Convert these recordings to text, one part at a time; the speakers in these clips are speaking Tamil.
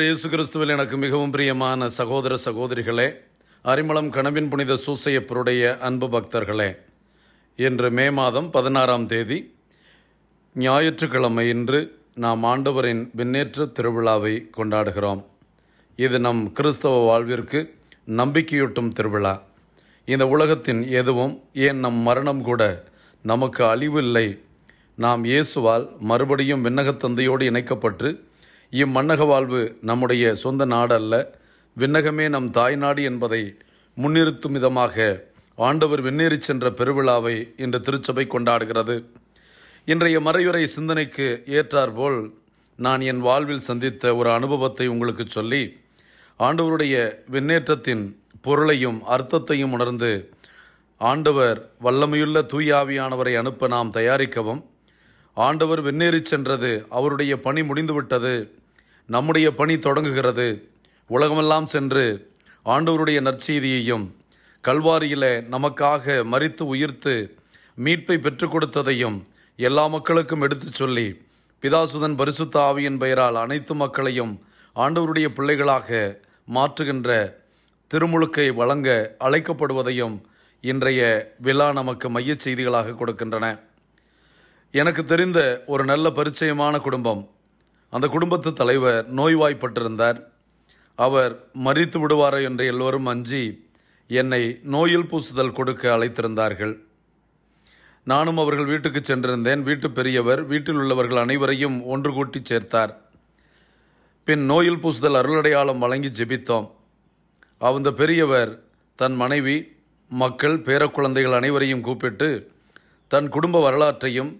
ஆண்டவர் இயேசு கிறிஸ்துவில் எனக்கு மிகவும் பிரியமான சகோதர சகோதரிகளே அரிமளம் கனவின் புனித சூசையப்பருடைய அன்பு பக்தர்களே இன்று மே மாதம் பதினாறாம் தேதி ஞாயிற்றுக்கிழமை இன்று நாம் ஆண்டவரின் விண்ணேற்ற திருவிழாவை கொண்டாடுகிறோம் இது நம் கிறிஸ்தவ வாழ்விற்கு நம்பிக்கையூட்டும் திருவிழா இந்த உலகத்தின் எதுவும் ஏன் நம் மரணம் கூட நமக்கு அழிவு இல்லை நாம் இயேசுவால் மறுபடியும் விண்ணகத்தந்தையோடு இணைக்கப்பட்டு இம்மன்னக வாழ்வு நம்முடைய சொந்த நாடு அல்ல விண்ணகமே நம் தாய்நாடு என்பதை முன்னிறுத்தும் விதமாக ஆண்டவர் வெண்ணேறி சென்ற பெருவிழாவை இன்று திருச்சபை கொண்டாடுகிறது இன்றைய மறையுறை சிந்தனைக்கு ஏற்றாற்போல் நான் என் வாழ்வில் சந்தித்த ஒரு அனுபவத்தை உங்களுக்கு சொல்லி ஆண்டவருடைய விண்ணேற்றத்தின் பொருளையும் அர்த்தத்தையும் உணர்ந்து ஆண்டவர் வல்லமையுள்ள தூயாவியானவரை அனுப்ப நாம் தயாரிக்கவும் ஆண்டவர் வெண்ணேறி சென்றது அவருடைய பணி முடிந்துவிட்டது நம்முடைய பணி தொடங்குகிறது உலகமெல்லாம் சென்று ஆண்டவருடைய நற்செய்தியையும் கல்வாரியில் நமக்காக மறித்து உயிர்த்து மீட்பை பெற்றுக் கொடுத்ததையும் எல்லா மக்களுக்கும் எடுத்துச் சொல்லி பிதாசுதன் பரிசுத்த ஆவியின் பெயரால் அனைத்து மக்களையும் ஆண்டவருடைய பிள்ளைகளாக மாற்றுகின்ற திருமுழுக்கை வழங்க அழைக்கப்படுவதையும் இன்றைய விழா நமக்கு மைய செய்திகளாக கொடுக்கின்றன எனக்கு தெரிந்த ஒரு நல்ல பரிச்சயமான குடும்பம் அந்த குடும்பத்து தலைவர் நோய்வாய்ப்பட்டிருந்தார் அவர் மறித்து விடுவார் என்று எல்லோரும் அஞ்சி என்னை நோயில் பூசுதல் கொடுக்க அழைத்திருந்தார்கள் நானும் அவர்கள் வீட்டுக்கு சென்றிருந்தேன் வீட்டு பெரியவர் வீட்டில் உள்ளவர்கள் அனைவரையும் ஒன்று கூட்டி சேர்த்தார் பின் நோயில் பூசுதல் அருளடையாளம் வழங்கி ஜெபித்தோம் அந்த பெரியவர் தன் மனைவி மக்கள் பேரக்குழந்தைகள் அனைவரையும் கூப்பிட்டு தன் குடும்ப வரலாற்றையும்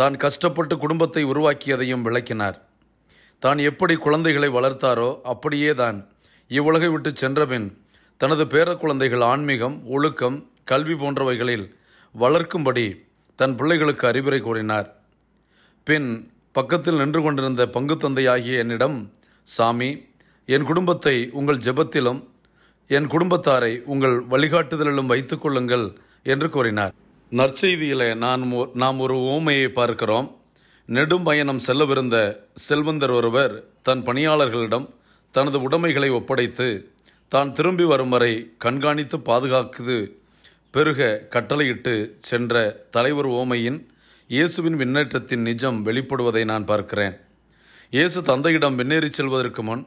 தான் கஷ்டப்பட்டு குடும்பத்தை உருவாக்கியதையும் விளக்கினார் தான் எப்படி குழந்தைகளை வளர்த்தாரோ அப்படியே தான் இவ்வுலகை விட்டு சென்றபின் தனது பேர குழந்தைகள் ஆன்மீகம் ஒழுக்கம் கல்வி போன்றவைகளில் வளர்க்கும்படி தன் பிள்ளைகளுக்கு அறிவுரை கூறினார் பின் பக்கத்தில் நின்று கொண்டிருந்த பங்கு தந்தையாகிய என்னிடம் சாமி என் குடும்பத்தை உங்கள் ஜெபத்திலும் என் குடும்பத்தாரை உங்கள் வழிகாட்டுதலிலும் வைத்துக்கொள்ளுங்கள் என்று கூறினார் நற்செய்தியில் நான் நாம் ஒரு ஊமையை பார்க்கிறோம் நெடும் பயணம் செல்லவிருந்த செல்வந்தர் ஒருவர் தன் பணியாளர்களிடம் தனது உடைமைகளை ஒப்படைத்து தான் திரும்பி வரும் வரை கண்காணித்து பாதுகாக்குது பெருக கட்டளையிட்டு சென்ற தலைவர் ஓமையின் இயேசுவின் விண்ணேற்றத்தின் நிஜம் வெளிப்படுவதை நான் பார்க்கிறேன் இயேசு தந்தையிடம் விண்ணேறி செல்வதற்கு முன்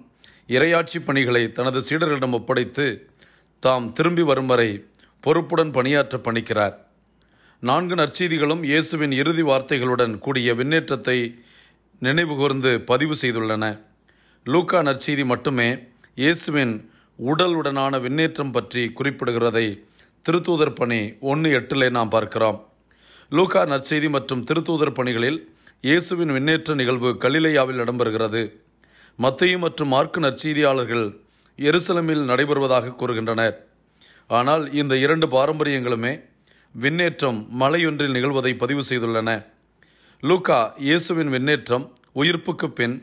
இரையாட்சி பணிகளை தனது சீடர்களிடம் ஒப்படைத்து தாம் திரும்பி வரும் வரை பொறுப்புடன் பணியாற்ற பணிக்கிறார் நான்கு நற்செய்திகளும் இயேசுவின் இறுதி வார்த்தைகளுடன் கூடிய விண்ணேற்றத்தை நினைவுகூர்ந்து பதிவு செய்துள்ளன லூக்கா நற்செய்தி மட்டுமே இயேசுவின் உடலுடனான விண்ணேற்றம் பற்றி குறிப்பிடுகிறதை திருத்தூதர் பணி ஒன்று எட்டிலே நாம் பார்க்கிறோம் லூக்கா நற்செய்தி மற்றும் திருத்தூதர் பணிகளில் இயேசுவின் விண்ணேற்ற நிகழ்வு கலிலையாவில் இடம்பெறுகிறது மத்தையும் மற்றும் மார்க்கு நற்செய்தியாளர்கள் எருசலமில் நடைபெறுவதாக கூறுகின்றனர் ஆனால் இந்த இரண்டு பாரம்பரியங்களுமே விண்ணேற்றம் மலையொன்றில் நிகழ்வதை பதிவு செய்துள்ளன லூகா இயேசுவின் விண்ணேற்றம் உயிர்ப்புக்கு பின்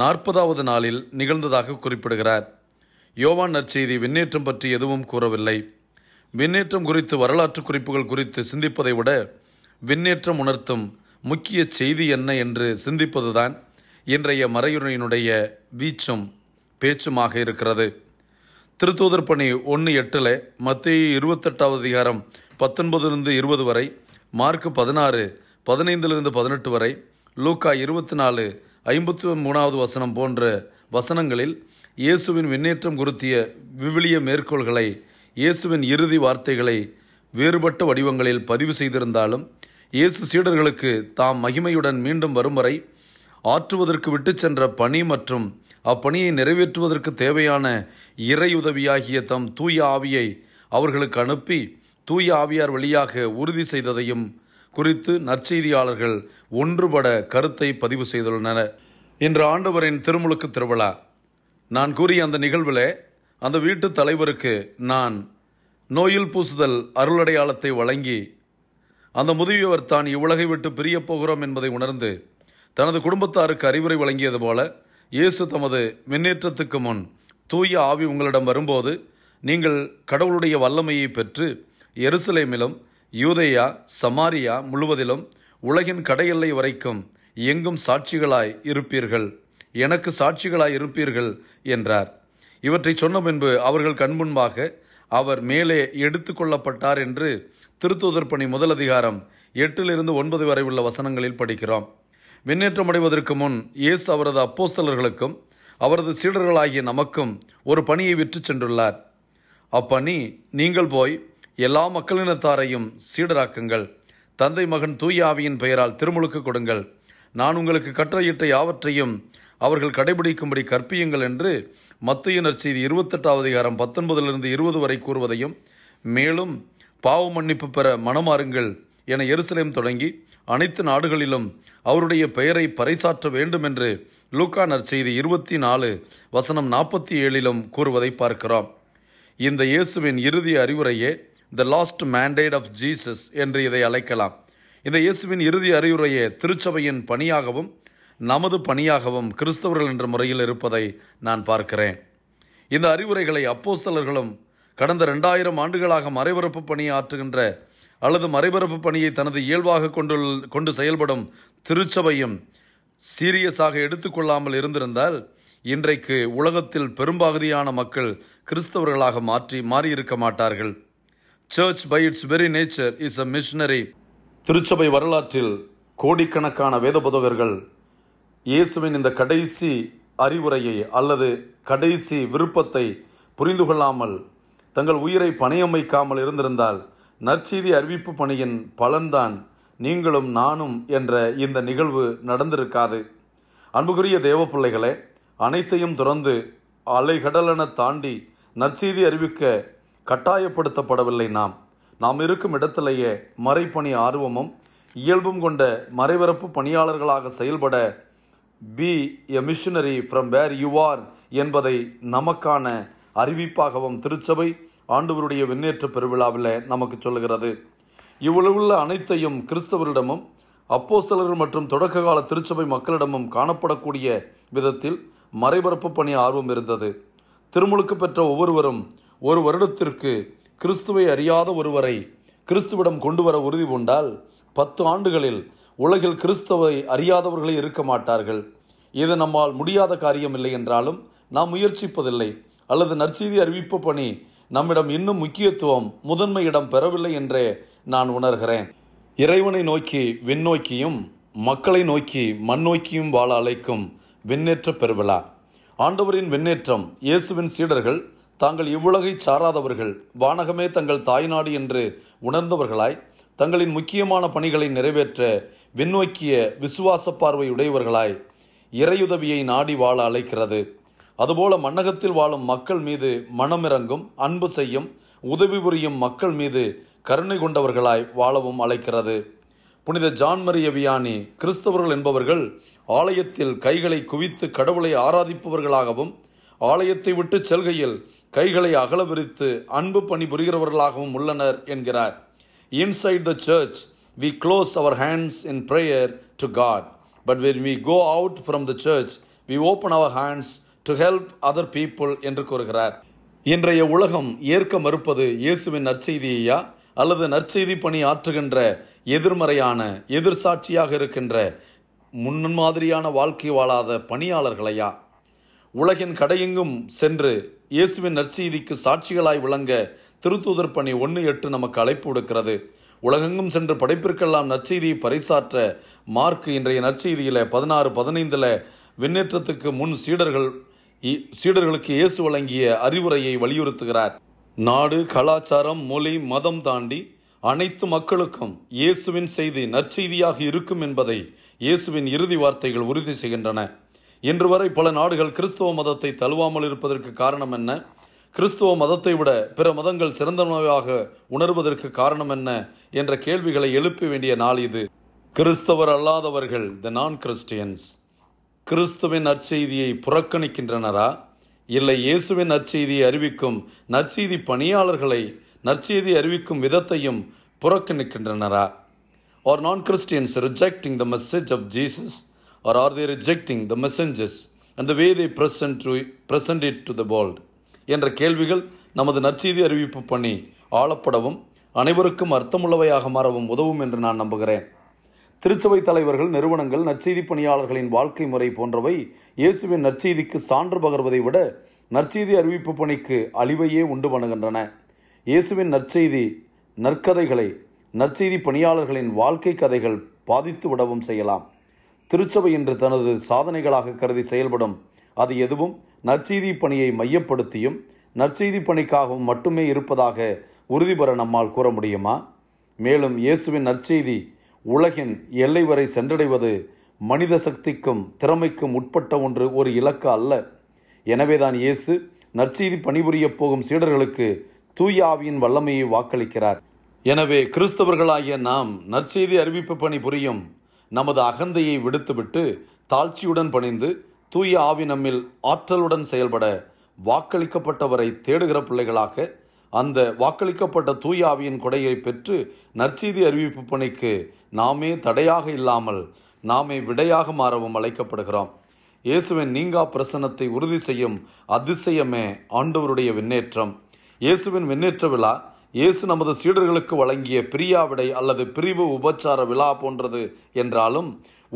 நாற்பதாவது நாளில் நிகழ்ந்ததாக குறிப்பிடுகிறார் யோவான் நற்செய்தி விண்ணேற்றம் பற்றி எதுவும் கூறவில்லை விண்ணேற்றம் குறித்து வரலாற்று குறிப்புகள் குறித்து சிந்திப்பதை விட விண்ணேற்றம் உணர்த்தும் முக்கிய செய்தி என்ன என்று சிந்திப்பதுதான் இன்றைய மறையுறையினுடைய வீச்சும் பேச்சுமாக இருக்கிறது திருத்தூதர் பணி ஒன்று எட்டில் மத்திய இருபத்தெட்டாவது அதிகாரம் பத்தொன்பதிலிருந்து இருபது வரை மார்க் பதினாறு பதினைந்திலிருந்து பதினெட்டு வரை லூக்கா இருபத்தி நாலு ஐம்பத்தி மூணாவது வசனம் போன்ற வசனங்களில் இயேசுவின் விண்ணேற்றம் குறித்திய விவிலிய மேற்கோள்களை இயேசுவின் இறுதி வார்த்தைகளை வேறுபட்ட வடிவங்களில் பதிவு செய்திருந்தாலும் இயேசு சீடர்களுக்கு தாம் மகிமையுடன் மீண்டும் வரும் வரை ஆற்றுவதற்கு விட்டு சென்ற பணி மற்றும் அப்பணியை நிறைவேற்றுவதற்கு தேவையான இறை உதவியாகிய தம் தூய ஆவியை அவர்களுக்கு அனுப்பி தூய ஆவியார் வழியாக உறுதி செய்ததையும் குறித்து நற்செய்தியாளர்கள் ஒன்றுபட கருத்தை பதிவு செய்துள்ளனர் இன்று ஆண்டவரின் திருமுழுக்கு திருவிழா நான் கூறிய அந்த நிகழ்வில் அந்த வீட்டு தலைவருக்கு நான் நோயில் பூசுதல் அருளடையாளத்தை வழங்கி அந்த முதியவர் தான் இவ்வுலகை விட்டு பிரியப் போகிறோம் என்பதை உணர்ந்து தனது குடும்பத்தாருக்கு அறிவுரை வழங்கியது போல இயேசு தமது மின்னேற்றத்துக்கு முன் தூய ஆவி உங்களிடம் வரும்போது நீங்கள் கடவுளுடைய வல்லமையை பெற்று எருசலேமிலும் யூதையா சமாரியா முழுவதிலும் உலகின் கடையெல்லை வரைக்கும் எங்கும் சாட்சிகளாய் இருப்பீர்கள் எனக்கு சாட்சிகளாய் இருப்பீர்கள் என்றார் இவற்றை சொன்ன பின்பு அவர்கள் கண்முன்பாக அவர் மேலே எடுத்து கொள்ளப்பட்டார் என்று திருத்தூதர் பணி முதல் அதிகாரம் எட்டிலிருந்து ஒன்பது வரை உள்ள வசனங்களில் படிக்கிறோம் விண்ணேற்றம் அடைவதற்கு முன் இயேசு அவரது அப்போஸ்தலர்களுக்கும் அவரது சீடர்களாகிய நமக்கும் ஒரு பணியை விற்று சென்றுள்ளார் அப்பணி நீங்கள் போய் எல்லா மக்களினத்தாரையும் சீடராக்குங்கள் தந்தை மகன் தூயாவியின் பெயரால் திருமுழுக்கு கொடுங்கள் நான் உங்களுக்கு கற்றையிட்ட யாவற்றையும் அவர்கள் கடைபிடிக்கும்படி கற்பியுங்கள் என்று மத்திய நற்செய்தி இருபத்தெட்டாவது அதிகாரம் பத்தொன்பதிலிருந்து இருபது வரை கூறுவதையும் மேலும் பாவ மன்னிப்பு பெற மனமாறுங்கள் என எருசலேம் தொடங்கி அனைத்து நாடுகளிலும் அவருடைய பெயரை பறைசாற்ற வேண்டும் என்று லூக்கா நற்செய்தி இருபத்தி நாலு வசனம் நாற்பத்தி ஏழிலும் கூறுவதை பார்க்கிறோம் இந்த இயேசுவின் இறுதி அறிவுரையே the last mandate of Jesus என்று இதை அழைக்கலாம் இந்த இயேசுவின் இறுதி அறிவுரையை திருச்சபையின் பணியாகவும் நமது பணியாகவும் கிறிஸ்தவர்கள் என்ற முறையில் இருப்பதை நான் பார்க்கிறேன் இந்த அறிவுரைகளை அப்போஸ்தலர்களும் கடந்த ரெண்டாயிரம் ஆண்டுகளாக மறைபரப்பு பணி ஆற்றுகின்ற அல்லது மறைபரப்பு பணியை தனது இயல்பாக கொண்டு கொண்டு செயல்படும் திருச்சபையும் சீரியஸாக எடுத்துக்கொள்ளாமல் இருந்திருந்தால் இன்றைக்கு உலகத்தில் பெரும்பகுதியான மக்கள் கிறிஸ்தவர்களாக மாற்றி மாறியிருக்க மாட்டார்கள் church by its very nature is a missionary திருச்சபை வரலாற்றில் கோடிக்கணக்கான வேத புதகர்கள் இயேசுவின் இந்த கடைசி அறிவுரையை அல்லது கடைசி விருப்பத்தை புரிந்து கொள்ளாமல் தங்கள் உயிரை பணியமைக்காமல் இருந்திருந்தால் நற்செய்தி அறிவிப்பு பணியின் பலன்தான் நீங்களும் நானும் என்ற இந்த நிகழ்வு நடந்திருக்காது அன்புக்குரிய தேவ அனைத்தையும் துறந்து அலைகடலென தாண்டி நற்செய்தி அறிவிக்க கட்டாயப்படுத்தப்படவில்லை நாம் நாம் இருக்கும் இடத்திலேயே மறைப்பணி ஆர்வமும் இயல்பும் கொண்ட மறைபரப்பு பணியாளர்களாக செயல்பட be a missionary from where you are என்பதை நமக்கான அறிவிப்பாகவும் திருச்சபை ஆண்டவருடைய விண்ணேற்ற பெருவிழாவில் நமக்கு சொல்கிறது இவ்வளவுள்ள அனைத்தையும் கிறிஸ்தவரிடமும் அப்போஸ்தலர்கள் மற்றும் தொடக்க கால திருச்சபை மக்களிடமும் காணப்படக்கூடிய விதத்தில் மறைபரப்பு பணி ஆர்வம் இருந்தது திருமுழுக்கு பெற்ற ஒவ்வொருவரும் ஒரு வருடத்திற்கு கிறிஸ்துவை அறியாத ஒருவரை கிறிஸ்துவிடம் கொண்டு வர உறுதி பூண்டால் பத்து ஆண்டுகளில் உலகில் கிறிஸ்தவை அறியாதவர்களே இருக்க மாட்டார்கள் இது நம்மால் முடியாத காரியம் இல்லை என்றாலும் நாம் முயற்சிப்பதில்லை அல்லது நற்செய்தி அறிவிப்பு பணி நம்மிடம் இன்னும் முக்கியத்துவம் முதன்மை இடம் பெறவில்லை என்றே நான் உணர்கிறேன் இறைவனை நோக்கி விண்ணோக்கியும் மக்களை நோக்கி மண்ணோக்கியும் வாழ அழைக்கும் விண்ணேற்ற பெருவிழா ஆண்டவரின் விண்ணேற்றம் இயேசுவின் சீடர்கள் தாங்கள் இவ்வுலகை சாராதவர்கள் வானகமே தங்கள் தாய்நாடு என்று உணர்ந்தவர்களாய் தங்களின் முக்கியமான பணிகளை நிறைவேற்ற விண்ணோக்கிய விசுவாச பார்வை உடையவர்களாய் இறையுதவியை நாடி வாழ அழைக்கிறது அதுபோல மன்னகத்தில் வாழும் மக்கள் மீது மனமிறங்கும் அன்பு செய்யும் உதவி புரியும் மக்கள் மீது கருணை கொண்டவர்களாய் வாழவும் அழைக்கிறது புனித ஜான் வியானி கிறிஸ்தவர்கள் என்பவர்கள் ஆலயத்தில் கைகளை குவித்து கடவுளை ஆராதிப்பவர்களாகவும் ஆலயத்தை விட்டு செல்கையில் கைகளை அகல விரித்து அன்பு பணி புரிகிறவர்களாகவும் உள்ளனர் என்கிறார் inside the church we close our hands in prayer to God but when we go out from the church we open our hands to help other people என்று கூறுகிறார் இன்றைய உலகம் ஏற்க மறுப்பது இயேசுவின் நற்செய்தியா அல்லது நற்செய்தி பணி ஆற்றுகின்ற எதிர்மறையான எதிர்சாட்சியாக இருக்கின்ற முன்மாதிரியான வாழ்க்கை வாழாத பணியாளர்களையா உலகின் கடையெங்கும் சென்று இயேசுவின் நற்செய்திக்கு சாட்சிகளாய் விளங்க திருத்தூதர் பணி ஒன்று எட்டு நமக்கு அழைப்பு விடுக்கிறது உலகெங்கும் சென்று படைப்பிற்கெல்லாம் நற்செய்தியை பறைசாற்ற மார்க் இன்றைய நற்செய்தியில் பதினாறு பதினைந்தில் விண்ணேற்றத்துக்கு முன் சீடர்கள் சீடர்களுக்கு இயேசு வழங்கிய அறிவுரையை வலியுறுத்துகிறார் நாடு கலாச்சாரம் மொழி மதம் தாண்டி அனைத்து மக்களுக்கும் இயேசுவின் செய்தி நற்செய்தியாக இருக்கும் என்பதை இயேசுவின் இறுதி வார்த்தைகள் உறுதி செய்கின்றன இன்று வரை பல நாடுகள் கிறிஸ்துவ மதத்தை தழுவாமல் இருப்பதற்கு காரணம் என்ன கிறிஸ்துவ மதத்தை விட பிற மதங்கள் சிறந்தனவாக உணர்வதற்கு காரணம் என்ன என்ற கேள்விகளை எழுப்ப வேண்டிய நாள் இது கிறிஸ்தவர் அல்லாதவர்கள் த நான் கிறிஸ்டியன்ஸ் கிறிஸ்துவின் நற்செய்தியை புறக்கணிக்கின்றனரா இல்லை இயேசுவின் நற்செய்தியை அறிவிக்கும் நற்செய்தி பணியாளர்களை நற்செய்தி அறிவிக்கும் விதத்தையும் புறக்கணிக்கின்றனரா are non Christians rejecting the message of Jesus or are they rejecting the messengers and the way they present, to, present it to the world? என்ற கேள்விகள் நமது நற்செய்தி அறிவிப்பு பணி ஆளப்படவும் அனைவருக்கும் அர்த்தமுள்ளவையாக மாறவும் உதவும் என்று நான் நம்புகிறேன் திருச்சபை தலைவர்கள் நிறுவனங்கள் நற்செய்தி பணியாளர்களின் வாழ்க்கை முறை போன்றவை இயேசுவின் நற்செய்திக்கு சான்று பகர்வதை விட நற்செய்தி அறிவிப்பு பணிக்கு அழிவையே உண்டு பண்ணுகின்றன இயேசுவின் நற்செய்தி நற்கதைகளை நற்செய்தி பணியாளர்களின் வாழ்க்கை கதைகள் பாதித்து விடவும் செய்யலாம் திருச்சபை இன்று தனது சாதனைகளாக கருதி செயல்படும் அது எதுவும் நற்செய்தி பணியை மையப்படுத்தியும் நற்செய்தி பணிக்காகவும் மட்டுமே இருப்பதாக உறுதிபெற நம்மால் கூற முடியுமா மேலும் இயேசுவின் நற்செய்தி உலகின் எல்லை வரை சென்றடைவது மனித சக்திக்கும் திறமைக்கும் உட்பட்ட ஒன்று ஒரு இலக்கு அல்ல எனவேதான் இயேசு நற்செய்தி பணிபுரியப் போகும் சீடர்களுக்கு தூய ஆவியின் வல்லமையை வாக்களிக்கிறார் எனவே கிறிஸ்தவர்களாகிய நாம் நற்செய்தி அறிவிப்பு பணி புரியும் நமது அகந்தையை விடுத்துவிட்டு தாழ்ச்சியுடன் பணிந்து தூய ஆவி நம்மில் ஆற்றலுடன் செயல்பட வாக்களிக்கப்பட்டவரை தேடுகிற பிள்ளைகளாக அந்த வாக்களிக்கப்பட்ட தூய ஆவியின் கொடையை பெற்று நற்செய்தி அறிவிப்பு பணிக்கு நாமே தடையாக இல்லாமல் நாமே விடையாக மாறவும் அழைக்கப்படுகிறோம் இயேசுவின் நீங்கா பிரசனத்தை உறுதி செய்யும் அதிசயமே ஆண்டவருடைய விண்ணேற்றம் இயேசுவின் விண்ணேற்ற விழா இயேசு நமது சீடர்களுக்கு வழங்கிய பிரியாவிடை அல்லது பிரிவு உபச்சார விழா போன்றது என்றாலும்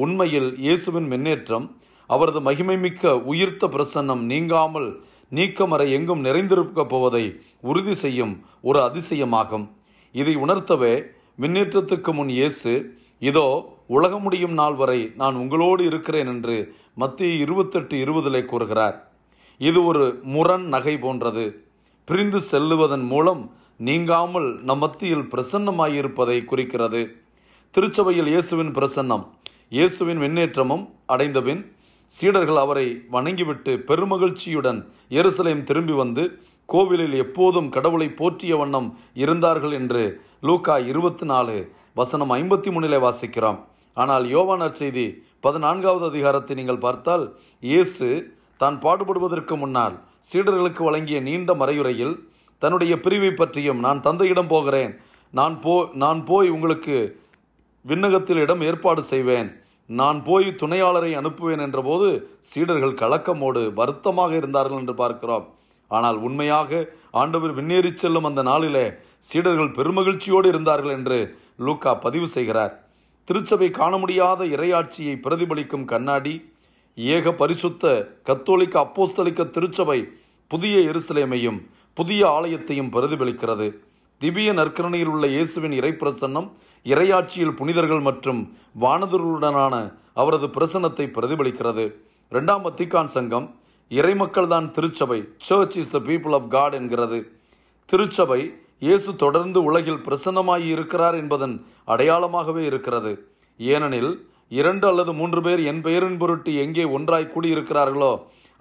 உண்மையில் இயேசுவின் முன்னேற்றம் அவரது மகிமைமிக்க உயிர்த்த பிரசன்னம் நீங்காமல் நீக்கமறை எங்கும் நிறைந்திருக்கப் போவதை உறுதி செய்யும் ஒரு அதிசயமாகும் இதை உணர்த்தவே மின்னேற்றத்துக்கு முன் இயேசு இதோ உலக முடியும் நாள் வரை நான் உங்களோடு இருக்கிறேன் என்று மத்திய இருபத்தெட்டு இருபதிலே கூறுகிறார் இது ஒரு முரண் நகை போன்றது பிரிந்து செல்லுவதன் மூலம் நீங்காமல் நம் மத்தியில் பிரசன்னமாயிருப்பதை குறிக்கிறது திருச்சபையில் இயேசுவின் பிரசன்னம் இயேசுவின் வெண்ணேற்றமும் அடைந்தபின் சீடர்கள் அவரை வணங்கிவிட்டு பெருமகிழ்ச்சியுடன் எருசலேம் திரும்பி வந்து கோவிலில் எப்போதும் கடவுளை போற்றிய வண்ணம் இருந்தார்கள் என்று லூக்கா இருபத்தி நாலு வசனம் ஐம்பத்தி மூணிலே வாசிக்கிறோம் ஆனால் யோவானர் செய்தி பதினான்காவது அதிகாரத்தை நீங்கள் பார்த்தால் இயேசு தான் பாடுபடுவதற்கு முன்னால் சீடர்களுக்கு வழங்கிய நீண்ட மறையுறையில் தன்னுடைய பிரிவை பற்றியும் நான் தந்தையிடம் போகிறேன் நான் போ நான் போய் உங்களுக்கு விண்ணகத்தில் இடம் ஏற்பாடு செய்வேன் நான் போய் துணையாளரை அனுப்புவேன் என்றபோது சீடர்கள் கலக்கமோடு வருத்தமாக இருந்தார்கள் என்று பார்க்கிறோம் ஆனால் உண்மையாக ஆண்டவர் விண்ணேறி செல்லும் அந்த நாளிலே சீடர்கள் பெருமகிழ்ச்சியோடு இருந்தார்கள் என்று லூக்கா பதிவு செய்கிறார் திருச்சபை காண முடியாத இரையாட்சியை பிரதிபலிக்கும் கண்ணாடி ஏக பரிசுத்த கத்தோலிக்க அப்போஸ்தலிக்க திருச்சபை புதிய எருசலேமையும் புதிய ஆலயத்தையும் பிரதிபலிக்கிறது திவ்ய நற்கரணையில் உள்ள இயேசுவின் இறைப்பிரசன்னம் இறையாட்சியில் புனிதர்கள் மற்றும் வானதர்களுடனான அவரது பிரசன்னத்தை பிரதிபலிக்கிறது ரெண்டாம் வத்திகான் சங்கம் இறைமக்கள் தான் திருச்சபை church is the people of God என்கிறது திருச்சபை இயேசு தொடர்ந்து உலகில் பிரசன்னமாகி இருக்கிறார் என்பதன் அடையாளமாகவே இருக்கிறது ஏனெனில் இரண்டு அல்லது மூன்று பேர் என் பெயரின் பொருட்டு எங்கே ஒன்றாய் கூடியிருக்கிறார்களோ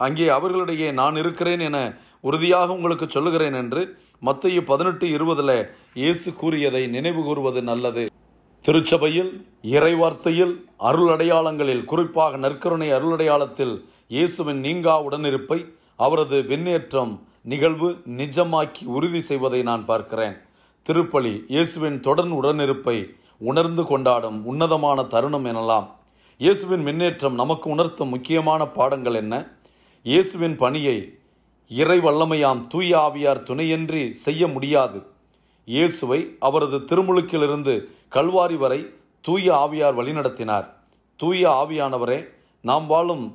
அங்கே அவர்களிடையே நான் இருக்கிறேன் என உறுதியாக உங்களுக்கு சொல்லுகிறேன் என்று மத்திய பதினெட்டு இருபதில் இயேசு கூறியதை நினைவு கூறுவது நல்லது திருச்சபையில் இறைவார்த்தையில் அருள் அடையாளங்களில் குறிப்பாக நற்கருணை அருளடையாளத்தில் இயேசுவின் நீங்கா உடனிருப்பை அவரது விண்ணேற்றம் நிகழ்வு நிஜமாக்கி உறுதி செய்வதை நான் பார்க்கிறேன் திருப்பலி இயேசுவின் தொடர் உடனிருப்பை உணர்ந்து கொண்டாடும் உன்னதமான தருணம் எனலாம் இயேசுவின் மின்னேற்றம் நமக்கு உணர்த்தும் முக்கியமான பாடங்கள் என்ன இயேசுவின் பணியை இறை வல்லமையாம் தூய ஆவியார் துணையின்றி செய்ய முடியாது இயேசுவை அவரது திருமுழுக்கிலிருந்து கல்வாரி வரை தூய ஆவியார் வழிநடத்தினார் தூய ஆவியானவரே நாம் வாழும்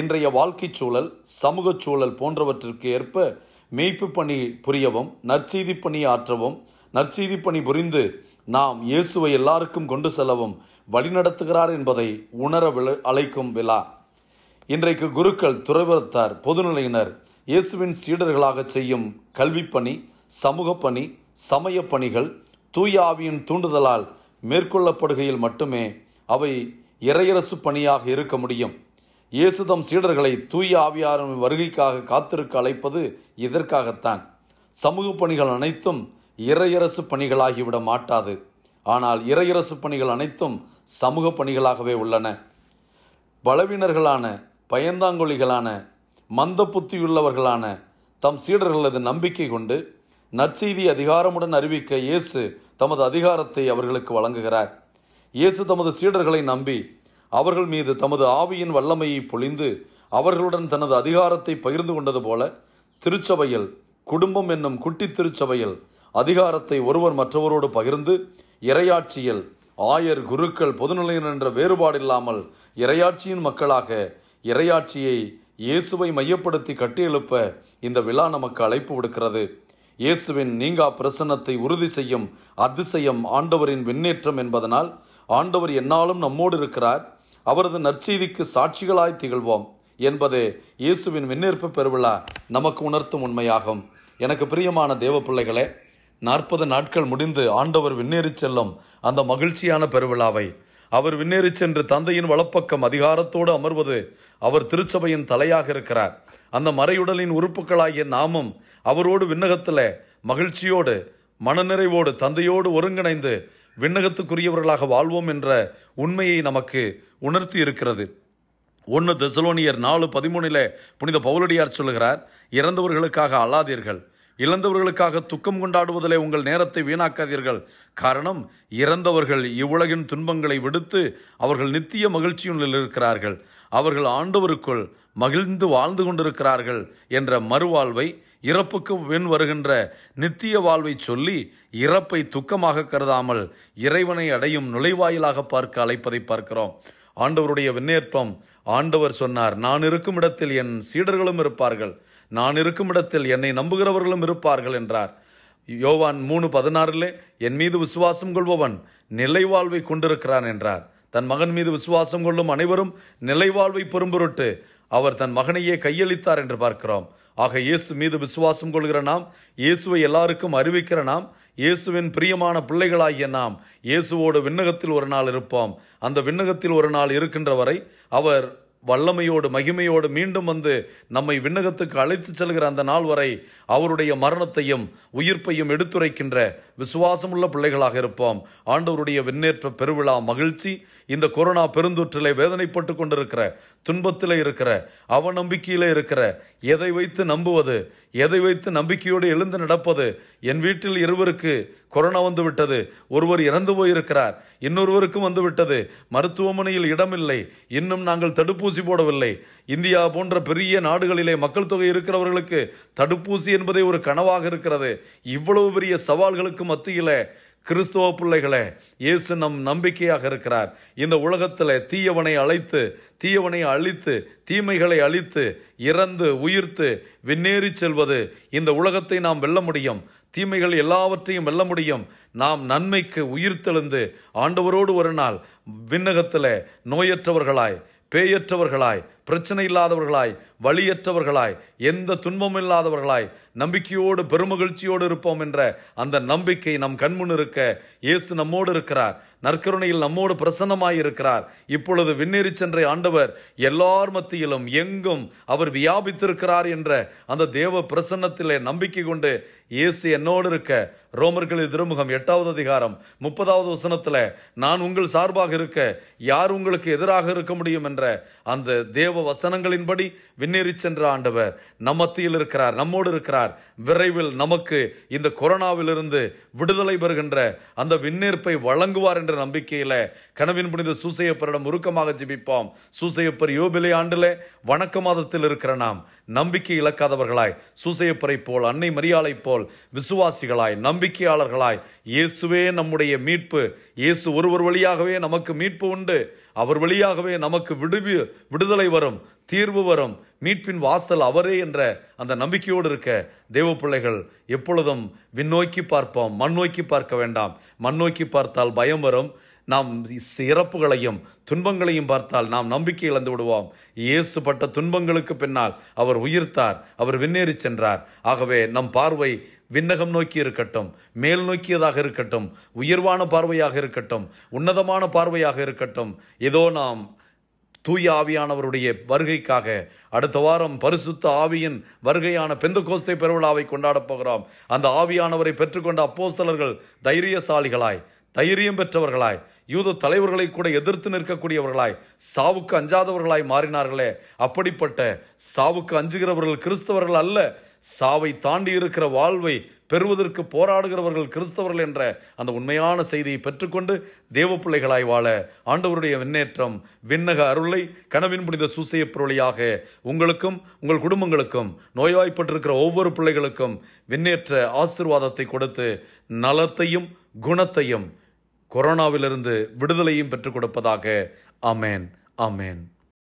இன்றைய வாழ்க்கைச் சூழல் சமூகச் சூழல் போன்றவற்றிற்கு ஏற்ப மெய்ப்பு பணி புரியவும் நற்செய்தி பணி ஆற்றவும் நற்செய்தி பணி புரிந்து நாம் இயேசுவை எல்லாருக்கும் கொண்டு செல்லவும் வழிநடத்துகிறார் என்பதை உணர அழைக்கும் விழா இன்றைக்கு குருக்கள் துறைவரத்தார் பொதுநிலையினர் இயேசுவின் சீடர்களாக செய்யும் கல்விப்பணி சமூக பணி சமய பணிகள் தூய ஆவியின் தூண்டுதலால் மேற்கொள்ளப்படுகையில் மட்டுமே அவை இறையரசு பணியாக இருக்க முடியும் இயேசுதம் சீடர்களை தூய ஆவியாரின் வருகைக்காக காத்திருக்க அழைப்பது இதற்காகத்தான் சமூக பணிகள் அனைத்தும் இறையரசு பணிகளாகிவிட மாட்டாது ஆனால் இறையரசு பணிகள் அனைத்தும் சமூக பணிகளாகவே உள்ளன பலவீனர்களான பயந்தாங்கொழிகளான மந்த புத்தியுள்ளவர்களான தம் சீடர்களது நம்பிக்கை கொண்டு நற்செய்தி அதிகாரமுடன் அறிவிக்க இயேசு தமது அதிகாரத்தை அவர்களுக்கு வழங்குகிறார் இயேசு தமது சீடர்களை நம்பி அவர்கள் மீது தமது ஆவியின் வல்லமையை பொழிந்து அவர்களுடன் தனது அதிகாரத்தை பகிர்ந்து கொண்டது போல திருச்சபையில் குடும்பம் என்னும் குட்டி திருச்சபையில் அதிகாரத்தை ஒருவர் மற்றவரோடு பகிர்ந்து இரையாட்சியில் ஆயர் குருக்கள் பொதுநிலையினர் என்ற வேறுபாடில்லாமல் இரையாட்சியின் மக்களாக இறையாட்சியை இயேசுவை மையப்படுத்தி கட்டியெழுப்ப இந்த விழா நமக்கு அழைப்பு விடுக்கிறது இயேசுவின் நீங்கா பிரசன்னத்தை உறுதி செய்யும் அதிசயம் ஆண்டவரின் விண்ணேற்றம் என்பதனால் ஆண்டவர் என்னாலும் நம்மோடு இருக்கிறார் அவரது நற்செய்திக்கு சாட்சிகளாய் திகழ்வோம் என்பது இயேசுவின் விண்ணேற்ப பெருவிழா நமக்கு உணர்த்தும் உண்மையாகும் எனக்கு பிரியமான தேவ பிள்ளைகளே நாற்பது நாட்கள் முடிந்து ஆண்டவர் விண்ணேறி செல்லும் அந்த மகிழ்ச்சியான பெருவிழாவை அவர் விண்ணேறி சென்று தந்தையின் வலப்பக்கம் அதிகாரத்தோடு அமர்வது அவர் திருச்சபையின் தலையாக இருக்கிறார் அந்த மறையுடலின் உறுப்புகளாகிய நாமும் அவரோடு விண்ணகத்தில் மகிழ்ச்சியோடு மனநிறைவோடு தந்தையோடு ஒருங்கிணைந்து விண்ணகத்துக்குரியவர்களாக வாழ்வோம் என்ற உண்மையை நமக்கு உணர்த்தி இருக்கிறது ஒன்று தெசலோனியர் நாலு பதிமூணில் புனித பவுலடியார் சொல்லுகிறார் இறந்தவர்களுக்காக அல்லாதீர்கள் இழந்தவர்களுக்காக துக்கம் கொண்டாடுவதிலே உங்கள் நேரத்தை வீணாக்காதீர்கள் காரணம் இறந்தவர்கள் இவ்வுலகின் துன்பங்களை விடுத்து அவர்கள் நித்திய மகிழ்ச்சியுள்ள இருக்கிறார்கள் அவர்கள் ஆண்டவருக்குள் மகிழ்ந்து வாழ்ந்து கொண்டிருக்கிறார்கள் என்ற மறுவாழ்வை இறப்புக்கு வின் வருகின்ற நித்திய வாழ்வை சொல்லி இறப்பை துக்கமாக கருதாமல் இறைவனை அடையும் நுழைவாயிலாக பார்க்க அழைப்பதை பார்க்கிறோம் ஆண்டவருடைய விண்ணேற்பம் ஆண்டவர் சொன்னார் நான் இருக்கும் இடத்தில் என் சீடர்களும் இருப்பார்கள் நான் இருக்கும் இடத்தில் என்னை நம்புகிறவர்களும் இருப்பார்கள் என்றார் யோவான் மூணு பதினாறிலே என் மீது விசுவாசம் கொள்பவன் நிலை வாழ்வை கொண்டிருக்கிறான் என்றார் தன் மகன் மீது விசுவாசம் கொள்ளும் அனைவரும் வாழ்வை பெரும்பொருட்டு அவர் தன் மகனையே கையளித்தார் என்று பார்க்கிறோம் ஆக இயேசு மீது விசுவாசம் கொள்கிற நாம் இயேசுவை எல்லாருக்கும் அறிவிக்கிற நாம் இயேசுவின் பிரியமான பிள்ளைகளாகிய நாம் இயேசுவோடு விண்ணகத்தில் ஒரு நாள் இருப்போம் அந்த விண்ணகத்தில் ஒரு நாள் இருக்கின்ற வரை அவர் வல்லமையோடு மகிமையோடு மீண்டும் வந்து நம்மை விண்ணகத்துக்கு அழைத்து செல்கிற அந்த நாள் வரை அவருடைய மரணத்தையும் உயிர்ப்பையும் எடுத்துரைக்கின்ற விசுவாசமுள்ள பிள்ளைகளாக இருப்போம் ஆண்டவருடைய விண்ணேற்ப பெருவிழா மகிழ்ச்சி இந்த கொரோனா பெருந்தொற்றிலே வேதனைப்பட்டு கொண்டிருக்கிற துன்பத்தில் இருக்கிற அவநம்பிக்கையில் இருக்கிற எதை வைத்து நம்புவது எதை வைத்து நம்பிக்கையோடு எழுந்து நடப்பது என் வீட்டில் இருவருக்கு கொரோனா வந்துவிட்டது ஒருவர் இறந்து போயிருக்கிறார் இன்னொருவருக்கும் வந்துவிட்டது மருத்துவமனையில் இடமில்லை இன்னும் நாங்கள் தடுப்பூசி போடவில்லை இந்தியா போன்ற பெரிய நாடுகளிலே மக்கள் தொகை இருக்கிறவர்களுக்கு தடுப்பூசி என்பதே ஒரு கனவாக இருக்கிறது இவ்வளவு பெரிய சவால்களுக்கு மத்தியில் கிறிஸ்துவ பிள்ளைகளே இயேசு நம் நம்பிக்கையாக இருக்கிறார் இந்த உலகத்தில் தீயவனை அழைத்து தீயவனை அழித்து தீமைகளை அழித்து இறந்து உயிர்த்து விண்ணேறி செல்வது இந்த உலகத்தை நாம் வெல்ல முடியும் தீமைகள் எல்லாவற்றையும் வெல்ல முடியும் நாம் நன்மைக்கு உயிர்த்தெழுந்து ஆண்டவரோடு ஒரு நாள் விண்ணகத்தில் நோயற்றவர்களாய் பேயற்றவர்களாய் பிரச்சனை இல்லாதவர்களாய் வழியற்றவர்களாய் எந்த துன்பமும் இல்லாதவர்களாய் நம்பிக்கையோடு பெருமகிழ்ச்சியோடு இருப்போம் என்ற அந்த நம்பிக்கை நம் கண்முன் இருக்க இயேசு நம்மோடு இருக்கிறார் நற்கருணையில் நம்மோடு பிரசன்னமாய் இருக்கிறார் இப்பொழுது விண்ணேறி சென்ற ஆண்டவர் எல்லார் மத்தியிலும் எங்கும் அவர் வியாபித்திருக்கிறார் என்ற அந்த தேவ பிரசன்னத்திலே நம்பிக்கை கொண்டு இயேசு என்னோடு இருக்க ரோமர்களின் திருமுகம் எட்டாவது அதிகாரம் முப்பதாவது வசனத்தில் நான் உங்கள் சார்பாக இருக்க யார் உங்களுக்கு எதிராக இருக்க முடியும் என்ற அந்த தேவ வசனங்களின்படி பின்னேறி சென்ற ஆண்டவர் நம்மத்தியில் இருக்கிறார் நம்மோடு இருக்கிறார் விரைவில் நமக்கு இந்த கொரோனாவிலிருந்து விடுதலை பெறுகின்ற அந்த விண்ணேற்பை வழங்குவார் என்ற நம்பிக்கையில் கனவின் புனித சூசையப்பரிடம் உருக்கமாக ஜிபிப்போம் சூசையப்பர் யோபிலை ஆண்டிலே வணக்க மாதத்தில் இருக்கிற நாம் நம்பிக்கை இழக்காதவர்களாய் சூசையப்பரை போல் அன்னை மரியாளைப் போல் விசுவாசிகளாய் நம்பிக்கையாளர்களாய் இயேசுவே நம்முடைய மீட்பு இயேசு ஒருவர் வழியாகவே நமக்கு மீட்பு உண்டு அவர் வழியாகவே நமக்கு விடுவி விடுதலை வரும் தீர்வு வரும் மீட்பின் வாசல் அவரே என்ற அந்த நம்பிக்கையோடு இருக்க தேவ பிள்ளைகள் எப்பொழுதும் விண்ணோக்கி பார்ப்போம் மண் நோக்கி பார்க்க வேண்டாம் மண் நோக்கி பார்த்தால் பயம் வரும் நாம் சிறப்புகளையும் துன்பங்களையும் பார்த்தால் நாம் நம்பிக்கை இழந்து விடுவோம் இயேசு பட்ட துன்பங்களுக்கு பின்னால் அவர் உயிர்த்தார் அவர் விண்ணேறி சென்றார் ஆகவே நம் பார்வை விண்ணகம் நோக்கி இருக்கட்டும் மேல் நோக்கியதாக இருக்கட்டும் உயர்வான பார்வையாக இருக்கட்டும் உன்னதமான பார்வையாக இருக்கட்டும் ஏதோ நாம் தூய ஆவியானவருடைய வருகைக்காக அடுத்த வாரம் பரிசுத்த ஆவியின் வருகையான பெந்த கோஸ்தை பெருவிழாவை கொண்டாடப் போகிறோம் அந்த ஆவியானவரை பெற்றுக்கொண்ட அப்போஸ்தலர்கள் தைரியசாலிகளாய் தைரியம் பெற்றவர்களாய் யூத தலைவர்களை கூட எதிர்த்து நிற்கக்கூடியவர்களாய் சாவுக்கு அஞ்சாதவர்களாய் மாறினார்களே அப்படிப்பட்ட சாவுக்கு அஞ்சுகிறவர்கள் கிறிஸ்தவர்கள் அல்ல சாவை தாண்டி இருக்கிற வாழ்வை பெறுவதற்கு போராடுகிறவர்கள் கிறிஸ்தவர்கள் என்ற அந்த உண்மையான செய்தியை பெற்றுக்கொண்டு தேவ பிள்ளைகளாய் வாழ ஆண்டவருடைய விண்ணேற்றம் விண்ணக அருளை கனவின் புனித சூசைய பொருளியாக உங்களுக்கும் உங்கள் குடும்பங்களுக்கும் நோய்வாய்ப்பட்டிருக்கிற ஒவ்வொரு பிள்ளைகளுக்கும் விண்ணேற்ற ஆசிர்வாதத்தை கொடுத்து நலத்தையும் குணத்தையும் கொரோனாவிலிருந்து விடுதலையும் பெற்றுக் கொடுப்பதாக அமேன் அமேன்